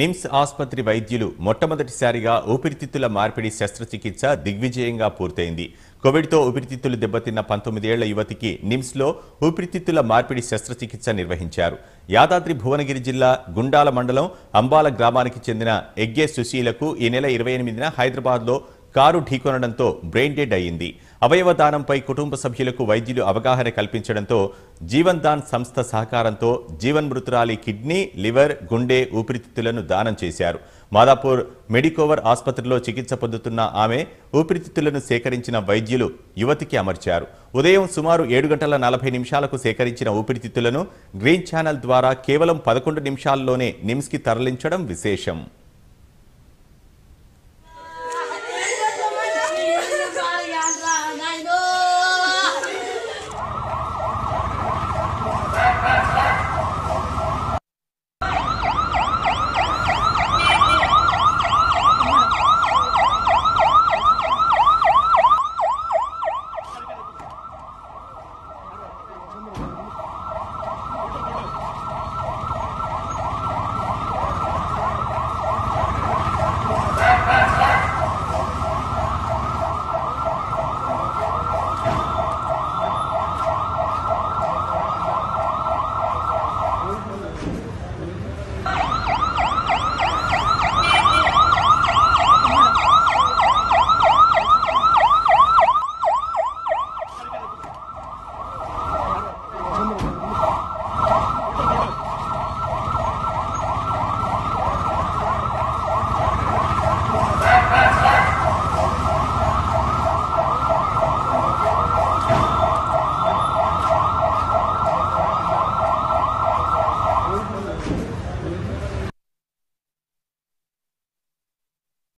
నిమ్స్ ఆసుపత్రి వైద్యులు మొట్టమొదటిసారిగా ఊపిరితిత్తుల మార్పిడి శస్త్రచికిత్స దిగ్విజయంగా పూర్తయింది కోవిడ్తో ఊపిరితిత్తులు దెబ్బతిన్న పంతొమ్మిదేళ్ల యువతికి నిమ్స్లో ఊపిరితిత్తుల మార్పిడి శస్త్రచికిత్స నిర్వహించారు యాదాద్రి భువనగిరి జిల్లా గుండాల మండలం అంబాల గ్రామానికి చెందిన ఎగ్గే సుశీలకు ఈ నెల ఇరవై ఎనిమిదిన హైదరాబాద్లో కారు ఢీకొనడంతో బ్రెయిన్ డెడ్ అయింది అవయవదానంపై కుటుంబ సభ్యులకు వైద్యులు అవగాహన కల్పించడంతో జీవన్ దాన్ సంస్థ సహకారంతో జీవన్ మృతురాలి కిడ్నీ లివర్ గుండె ఊపిరితిత్తులను దానం చేశారు మాదాపూర్ మెడికోవర్ ఆసుపత్రిలో చికిత్స పొందుతున్న ఆమె ఊపిరితిత్తులను సేకరించిన వైద్యులు యువతికి అమర్చారు ఉదయం సుమారు ఏడు గంటల నలభై నిమిషాలకు సేకరించిన ఊపిరితిత్తులను గ్రీన్ ఛానల్ ద్వారా కేవలం పదకొండు నిమిషాల్లోనే నిమ్స్కి తరలించడం విశేషం